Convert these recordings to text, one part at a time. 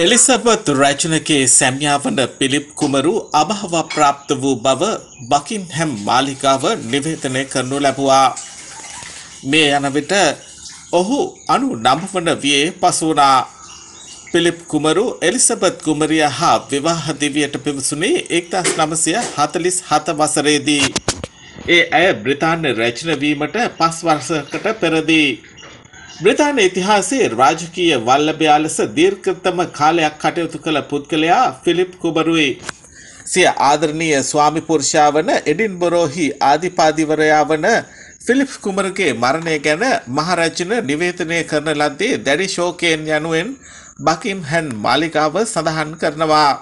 Elizabeth රැචනකේ සැමියාවන Philip කුමරු අභාව ප්‍රාප්ත වූ බව බකින් හැම් මාලිකාව නිවේතනය කරනු ලැබවා. මේ යනවිට ඔහු අනු නම්වන වියේ පසුවනා පිලිප් කුමරු එලිසබත් කුමරිය හා විවාහදිවියට පිවිසුනේ එක්දස් නමසය හතලිස් හත වසරේදී. ඒ ඇය බ්‍රතාන්න රැචනවීමට පස් වර්සකට පෙරදී. බ්‍රතාන ඉතිහාසේ රාජකීය වල්ලභයා ලෙස දීර්ඝතම කාලයක් කටයුතු කළ පුද්ගලයා ෆිලිප් කුබරුයි. සිය ආදරණීය ස්වාමිපුරුෂයා වන එඩින්බරෝහි ආධිපාදිවරයා වන ෆිලිප් කුමරගේ මරණය ගැන මහරජන නිවේදනය කරන ලද්දේ දැඩි ශෝකයෙන් යනුවෙන් බකිම් හැන් මාලිකාව සඳහන් කරනවා.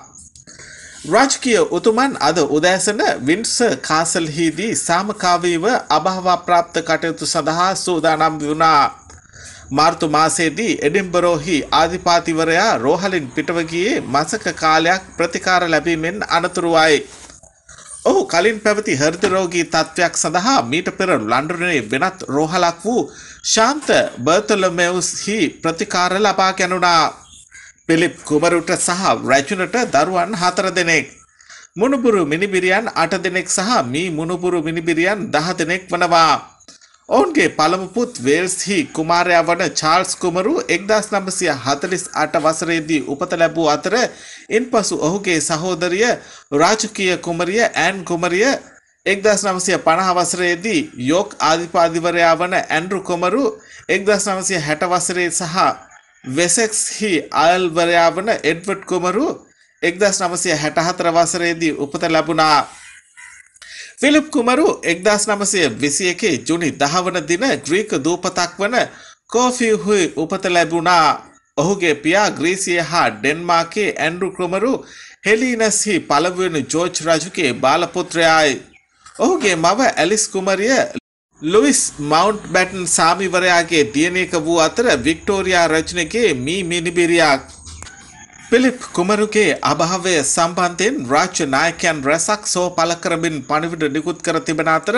රාජකීය උතුමන් අද උදෑසන වින්ස කාසල්හිදී සාමකාවීව අභහවා ප්‍රාප්ත කටයුතු සඳහා සූදානම් වුණා. මාර්තු මාසයේදී එඩින්බරෝහි ආධිපාතිවරයා රෝහලින් පිටව ගියේ මාසක කාලයක් ප්‍රතිකාර ලැබීමෙන් අනතුරුවයි. ඔහු කලින් පැවති හෘද රෝගී තත්වයක් සඳහා මීට පෙර ලන්ඩනයේ වෙනත් රෝහලක් වූ ශාන්ත බර්තලොමෙවුස්හි ප්‍රතිකාර ලබා ගැනුණා. පිලිප් කුමරුට සහ රැජුනට දරුවන් හතර දෙනෙක්. මුණුපුරු මිනිබිරියන් අට දෙනෙක් සහ මී මුණුපුරු මිනිබිරියන් දහ දෙනෙක් වනවා. ඔවුන්ගේ පළමු පුත් වේල්ස්හි කුමාරයා වන චාල්ස් කුමරු එක්දස් නමසය හතලිස් අට වසරේදී උපත ලැබූ අතර ඉන් පසු ඔහුගේ සහෝදරිය රාජකීය කුමරිය ඇන් කුමරිය එක්දස් නමසය පණහ වසරේදී යෝක් ආධිපාධිවරයා වන ඇන්ඩරු කොමරු එක්දස් නමසය හැට වසරේ සහ වෙසෙක්ස්හි අල්වරයා වන එඩ්වඩ් කුමරු එක්දස් නමසය හැටහතර වසරේදී උපත ලැබුණා ෆිලිප් කුමරු එක්දස් නමසය විසි එකේ ජුනි දහවන දින ග්‍රීක දූපතක් වන කෝෆිහුයි උපත ලැබුණා ඔහුගේ පියා ග්‍රීසිය හා ඩෙන්මාකේ ඇන්ඩු කුමරු හෙලීනස්හි පළවෙනි ජෝජ් රජුගේ බාලපුත්‍රයායි. ඔහුගේ මව ඇලිස් කුමරිය ලුවිස් මවන්් බැටන් සාමිවරයාගේ දියනයක වූ අතර වික්ටෝරයා රජනගේ මී මිනිබිරියක්. පිලිප් කුමරුගේ අභාවය සම්බන්ධයෙන් රාජ්‍ය නායකයන් රැසක් සෝ පල කරමින් පණිවිඩ නිකුත් කර තිබෙන අතර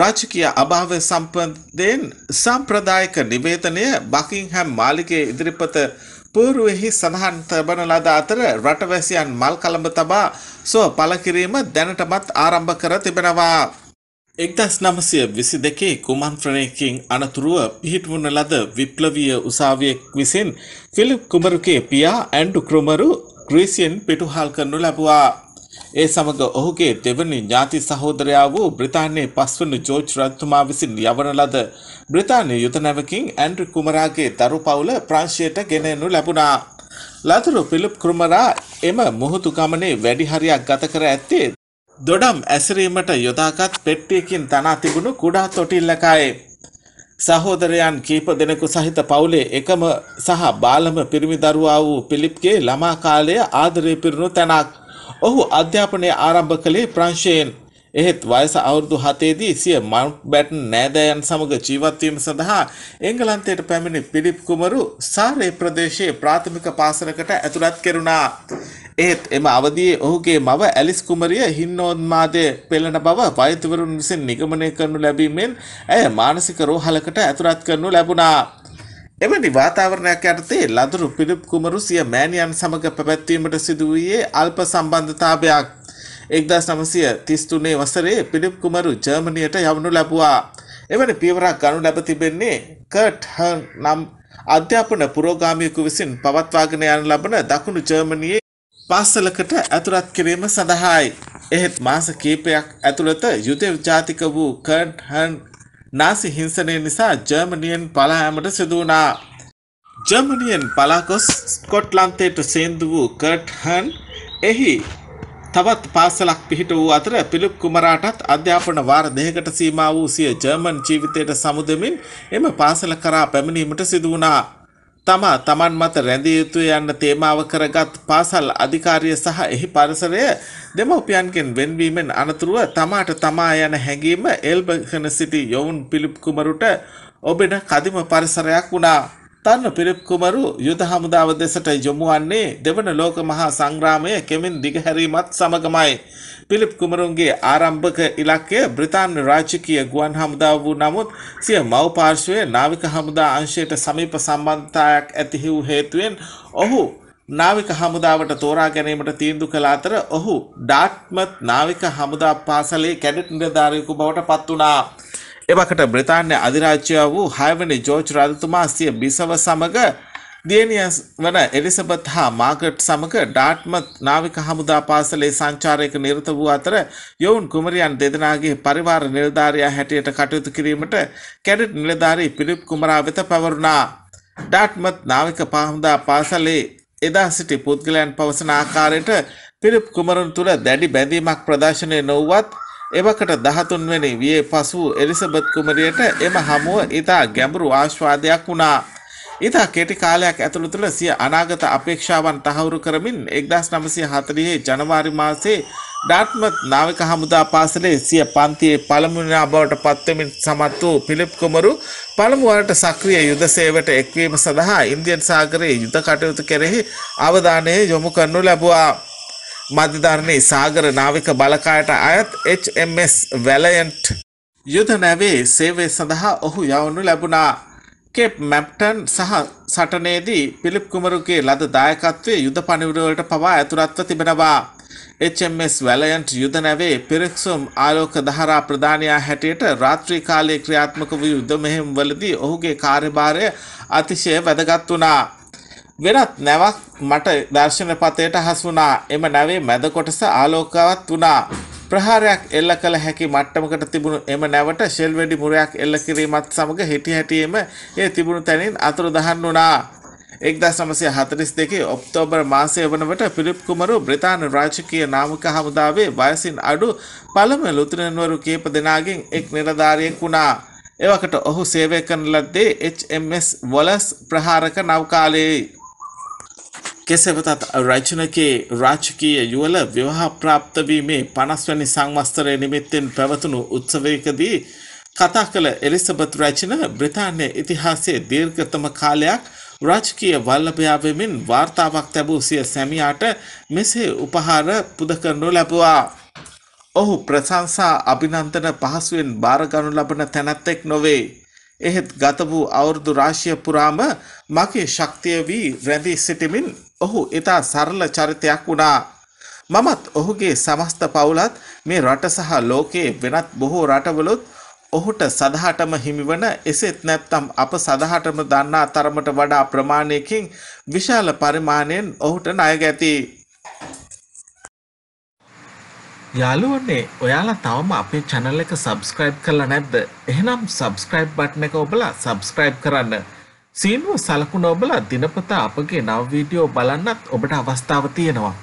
රාජකීය අභාවය සම්බන්ධයෙන් සම්ප්‍රදායික නිවේදනය බකින්හැම් මාලිගයේ ඉදිරිපත පූර්වෙහි සඳහන් තබන ලද අතර රටවැසියන් මල් කළඹ තබා සෝ පල කිරීම දැනටමත් ආරම්භ කර තිබෙනවා. එක්දස් නමසය විසි දෙකේ කුමන්ත්‍රණයකින් අනතුරුව පිහිටවුණ ලද විප්ලවීය උසාවියෙක් විසින් ෆිලිප් කුමරුකේ පියා ඇන්ඩු ක්‍රමරු ග්‍රීසියෙන් පිටුහල් කරනු ලැබවා. ඒ සමඟ ඔහුගේ දෙවනි ඥාති සහෝදරයා වූ බ්‍රතාන්නේ පස්වන ජෝජ් රත්තුමා විසින් යවන ලද බ්‍රතාානය යුතනැවකින් ඇන්ඩ්‍රි කුමරාගේ දරු පවුල ප්‍රංශයට ගෙනෙනු ලැබුණා. ලතුරු පිලිප් ක්‍රමරා එම මුහුතු ගමනේ වැඩිහරයක් ගත කර ඇත්තේ දොඩම් ඇසිරීමට යොදාගත් පෙට්ටියකින් තනා තිබුණු කුඩා තොටිල්ලකායේ. සහෝදරයන් කීප දෙනෙකු සහිත පවුලේ එකම සහ බාලම පිරිමි දරුවා වූ පිලිප්ගේ ළමා කාලය ආදරය පිරුණු තැනක්. ඔහු අධ්‍යාපනය ආරම්භ කළේ ප්‍රංශයෙන්. එහෙත් වයස අවුරුදු හතේදී සිය මවුන්ට් බැටන් නෑදෑයන් සමග ජීවත්වීම සඳහා එංගලන්තයට පැමිණි පිලිප් කුමරු සාරේ ප්‍රදේශයේ ප්‍රාථමික පාසලකට ඇතුළත් කෙරුණා. එහෙත් එම අවධියේ ඔහුගේ මව ඇලිස් කුමරිය හින්නෝන්මාදයේ පෙළෙන බව වෛද්‍යවරුන් විසින් නිගමනය කරනු ලැබීමෙන් ඇය මානසික රෝහලකට ඇතුළත් කරනු ලැබුණා. එවැනි වාතාවරණයක් යටතේ ලදරු පිරිප් කුමරු සිය මෑණියන් සමග පැවැත්වීමට සිදු වූයේ අල්ප සම්බන්ධතාවයක්. 1933 වසරේ පිලිප් කුමරු ජර්මනියට යවනු ලැබුවා. එවැනි පියවරක් ගනු ලැබ තිබෙන්නේ කර්ට් හර්න් නම් අධ්‍යාපන පුරෝගාමියකු විසින් පවත්වාගෙන යන ලබන දකුණු ජර්මනයේ පාසලකට ඇතුළත් කිරීම සඳහායි. එහෙත් මාස කීපයක් ඇතුළත යුදෙව් ජාතික වූ කර්ට් හන් නාසි හිංසනය නිසා ජර්මනියෙන් පලාෑමට සිදුවනා. ජර්මනියෙන් පලාකොස් ස්කොට්ලන්තේට සේන්දු වූ කර්ට් හන් එහි තවත් පාසලක් පිහිට වූ අතර පිළිප් කුමරාටත් අධ්‍යාපන වාර දෙහකට සීමා වූ සිය ජර්මන් ජීවිතයට සමුදමින් එම පාසල කරා පැමිණීමට සිදුවනා. තමා තමන් මත රැඳිය යුතුය යන්න තේමාව කරගත් පාසල් අධිකාරිය සහ එහි පරිසරය දෙමව්පියන්ගෙන් වෙන්වීමෙන් අනතුරුව තමාට තමා යන හැඟීම එල්බගන සිටි යොවුන් පිලිප් කුමරුට ඔබෙන කදිම පරිසරයක් වුණා. තන්න පිරිප් කුමරු යුද හමුදාව දෙසට යොමුවන්නේ දෙවන ලෝක මහා සංග්‍රාමය කෙමින් දිගහැරීමත් සමගමයි. පිලිප් කුමරුන්ගේ ආරම්භක ඉලක්කය බ්‍රිතාන්‍ය රාජකීය ගුවන් හමුදාව වූ නමුත් සිය මව් පාර්ශවයේ නාවික හමුදා අංශයට සමීප සම්බන්ධතාවක් ඇති වූ හේතුවෙන් ඔහු නාවික හමුදාවට තෝරා ගැනීමට තීන්දු කළ අතර ඔහු ඩාට්මත් නාවික හමුදා පාසලේ කැඩට් නිලධාරියෙකු බවට පත් වුණා. එවකට බ්‍රිතාන්‍ය අධිරාජ්‍ය වූ 6 වෙනි ජෝර්ජ් රජතුමා සිය බිසව සමග දියණියස් වන එලිසබත් හා මාගට් සමග ඩාට්මත් නාවික හමුදා පාසලේ සංචාරයක නිරත වූ අතර යොවුන් කුමරියන් දෙදෙනාගේ පරිවාර නිලධාරියා හැටියට කටයුතු කිරීමට කැඩට් නිලධාරී පිලිප් කුමරා වෙත පැවරුණා. ඩාට්මත් නාවික පහමුදා පාසලේ එදා සිටි පුද්ගලයන් පවසන ආකාරයට පිලිප් කුමරුන් තුළ දැඩි බැඳීමක් ප්‍රදර්ශනය නොවුවත් එවකට දහතුන්වැනි වියේ පසු එලිසබත් කුමරියට එම හමුව ඉතා ගැඹුරු ආශ්වාදයක් වුණා. ඉතා කෙටි කාලයක් ඇතුළු තුළ සිය අනාගත අපේක්ෂාවන් තහවුරු කරමින් එක්දස් නමසය හතරියේ ජනවාරි මාසේ ඩාත්මත් නාවික හමුදා පාසලේ සිය පන්තියේ පළමුනා බවට පත්වමින් සමත් වූ පිලිප් කුමරු පළමුවරට සක්‍රිය යුද සේවට එක්වීම සඳහා ඉන්දියන් සාගරයේ යුද කටයුතු කෙරෙහි අවධානය යොමු කරනු ලැබවා. මධ්‍යධරණයේ සාගර නාවික බලකායට අයත් HMS වැලයන්ට් යුද නැවේ සේවය සඳහා ඔහු යවනු ලැබුණා. කේප් මැප්ටන් සහ සටනේදී පිලිප් කුමරුගේ ලද දායකත්වය යුද පනිවරවලට පවා ඇතුළත්ව තිබෙනවා. HMS වැලයන්ට් යුද නැවේ පිරික්සුම් ආලෝක දහරා ප්‍රධානයා හැටියට රාත්‍රී කාලයේ ක්‍රියාත්මක වූ යුද මෙහෙම් වලදී ඔහුගේ කාර්යභාරය අතිශය වැදගත් වුණා. වෙනත් නැවක් මට දර්ශන පතයට හසුනා එම නැවේ මැද කොටස ආලෝකවත් වුණා. ප්‍රහාරයක් එල්ල කළ හැකි මට්ටමකට තිබුණු එම නැවට ෂෙල් වෙඩි මුරයක් එල්ල කිරීමත් සමග හිටි හැටියේම ඒ තිබුණු තැනින් අතුරු දහන් වුණා. 1942 ඔක්තෝබර් මාසය වනවිට ෆිලිප් කුමරු බ්‍රිතාන්‍ය රාජකීය නාමික හමුදාවේ වයසින් අඩු පළමු ලුතිරන්වරු කීප දෙනාගෙන් එක් නිලධාරියෙක් වුණා. එවකට ඔහු සේවය කරන ලද්දේ HMS වොලස් ප්‍රහාරක නෞකාලයේ කෙසේ වෙතත් රචනකේ රාජකීය යුවල විවාහ ප්‍රාප්තවීමේ පනස්වැනි සංවස්තරය නිමිත්තෙන් පැවතුණු උත්සවයකදී කතා කළ එලිසබත් රචන බ්‍රතාන්‍ය ඉතිහාසයේ දීර්ඝතම කාලයක් රාජකීය වල්ලභයාවමින් වාර්තාවක් තැබූ සිය සැමියාට මෙසේ උපහාර පුද කරනු ලැබවා. ඔහු ප්‍රශංසා අභිනන්තන පහසුවෙන් භාරගනු ලබන තැනැත්තෙක් නොවේ. එහෙත් ගත වූ අවුරුදු රාශිය පුරාම මගේ ශක්තිය වී රැඳී සිටිමින් ඔහු ඉතා සරල චරිතයක් වුණා. මමත් ඔහුගේ සමස්ත පවුලත් මේ රට සහ ලෝකයේ වෙනත් බොහෝ රටවලුත් ඔහුට සදහටම හිමිවන එසෙත් නැත්නම් අප සදහටම දන්නා තරමට වඩා ප්‍රමාණයකින් විශාල පරිමාණයෙන් ඔහුට ණය ගැති. යාළුවනේ ඔයාලා තවම අපේ channel එක subscribe කරලා නැද්ද? එහෙනම් subscribe button එක ඔබලා subscribe කරන්න. සීනුව සලකුණ ඔබලා දිනපතා අපගේ නව වීඩියෝ බලන්නත් ඔබට අවස්ථාව තියෙනවා.